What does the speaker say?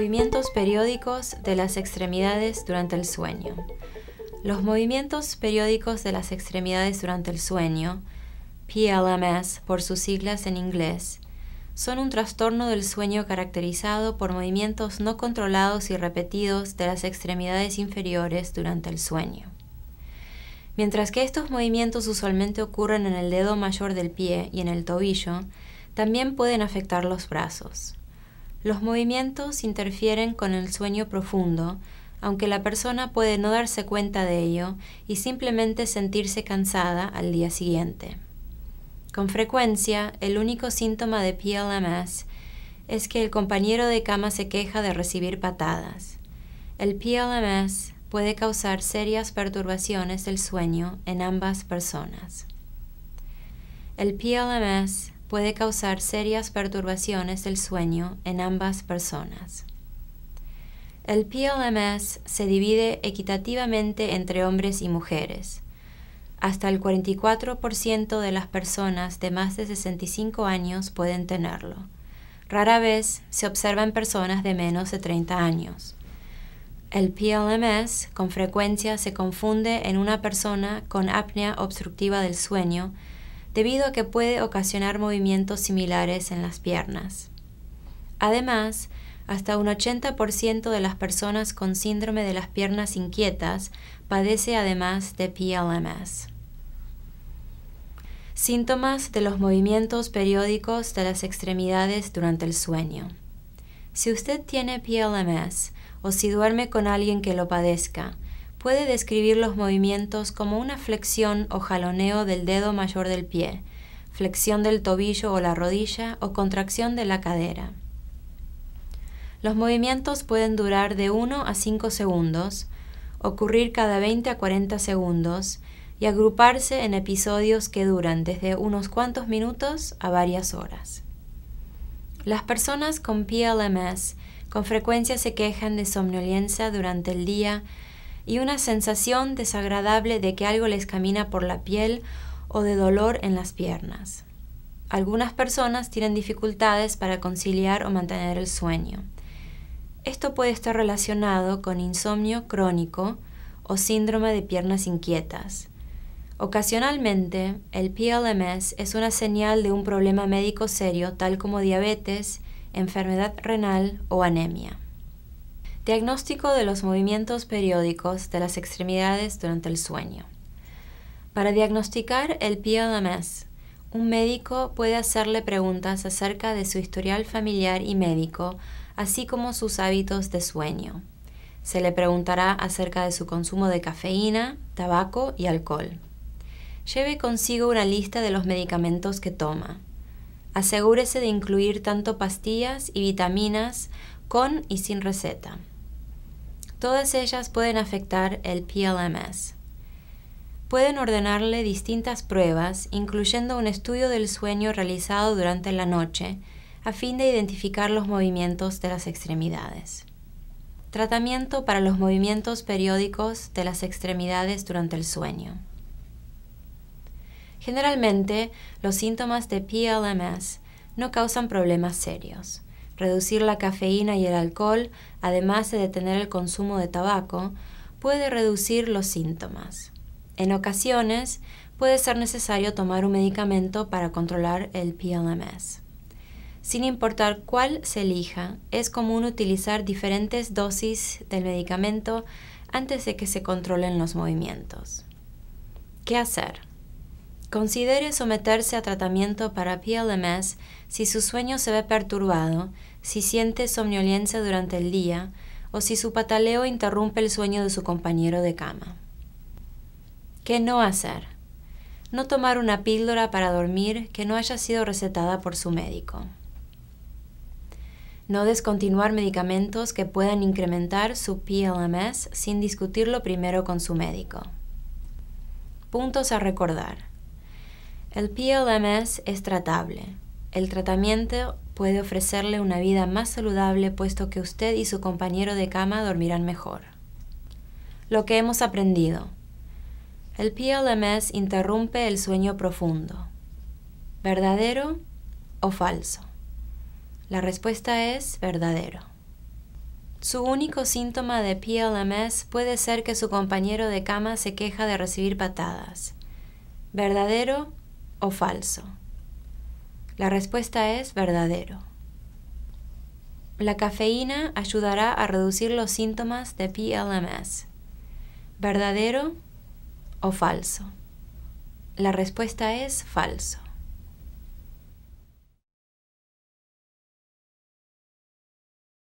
movimientos periódicos de las extremidades durante el sueño. Los movimientos periódicos de las extremidades durante el sueño, PLMS por sus siglas en inglés, son un trastorno del sueño caracterizado por movimientos no controlados y repetidos de las extremidades inferiores durante el sueño. Mientras que estos movimientos usualmente ocurren en el dedo mayor del pie y en el tobillo, también pueden afectar los brazos. Los movimientos interfieren con el sueño profundo, aunque la persona puede no darse cuenta de ello y simplemente sentirse cansada al día siguiente. Con frecuencia, el único síntoma de PLMS es que el compañero de cama se queja de recibir patadas. El PLMS puede causar serias perturbaciones del sueño en ambas personas. El PLMS puede causar serias perturbaciones del sueño en ambas personas. El PLMS se divide equitativamente entre hombres y mujeres. Hasta el 44% de las personas de más de 65 años pueden tenerlo. Rara vez se observa en personas de menos de 30 años. El PLMS con frecuencia se confunde en una persona con apnea obstructiva del sueño debido a que puede ocasionar movimientos similares en las piernas. Además, hasta un 80% de las personas con síndrome de las piernas inquietas padece además de PLMS. Síntomas de los movimientos periódicos de las extremidades durante el sueño. Si usted tiene PLMS o si duerme con alguien que lo padezca, puede describir los movimientos como una flexión o jaloneo del dedo mayor del pie, flexión del tobillo o la rodilla o contracción de la cadera. Los movimientos pueden durar de 1 a 5 segundos, ocurrir cada 20 a 40 segundos y agruparse en episodios que duran desde unos cuantos minutos a varias horas. Las personas con PLMS con frecuencia se quejan de somnolencia durante el día y una sensación desagradable de que algo les camina por la piel o de dolor en las piernas. Algunas personas tienen dificultades para conciliar o mantener el sueño. Esto puede estar relacionado con insomnio crónico o síndrome de piernas inquietas. Ocasionalmente, el PLMS es una señal de un problema médico serio tal como diabetes, enfermedad renal o anemia. Diagnóstico de los movimientos periódicos de las extremidades durante el sueño. Para diagnosticar el PLMS, un médico puede hacerle preguntas acerca de su historial familiar y médico, así como sus hábitos de sueño. Se le preguntará acerca de su consumo de cafeína, tabaco y alcohol. Lleve consigo una lista de los medicamentos que toma. Asegúrese de incluir tanto pastillas y vitaminas con y sin receta. Todas ellas pueden afectar el PLMS. Pueden ordenarle distintas pruebas, incluyendo un estudio del sueño realizado durante la noche, a fin de identificar los movimientos de las extremidades. Tratamiento para los movimientos periódicos de las extremidades durante el sueño. Generalmente, los síntomas de PLMS no causan problemas serios reducir la cafeína y el alcohol, además de detener el consumo de tabaco, puede reducir los síntomas. En ocasiones, puede ser necesario tomar un medicamento para controlar el PLMS. Sin importar cuál se elija, es común utilizar diferentes dosis del medicamento antes de que se controlen los movimientos. ¿Qué hacer? Considere someterse a tratamiento para PLMS si su sueño se ve perturbado, si siente somnolencia durante el día o si su pataleo interrumpe el sueño de su compañero de cama. ¿Qué no hacer? No tomar una píldora para dormir que no haya sido recetada por su médico. No descontinuar medicamentos que puedan incrementar su PLMS sin discutirlo primero con su médico. Puntos a recordar. El PLMS es tratable. El tratamiento puede ofrecerle una vida más saludable puesto que usted y su compañero de cama dormirán mejor. Lo que hemos aprendido. El PLMS interrumpe el sueño profundo. ¿Verdadero o falso? La respuesta es verdadero. Su único síntoma de PLMS puede ser que su compañero de cama se queja de recibir patadas. ¿Verdadero o falso? La respuesta es verdadero. La cafeína ayudará a reducir los síntomas de PLMS. ¿Verdadero o falso? La respuesta es falso.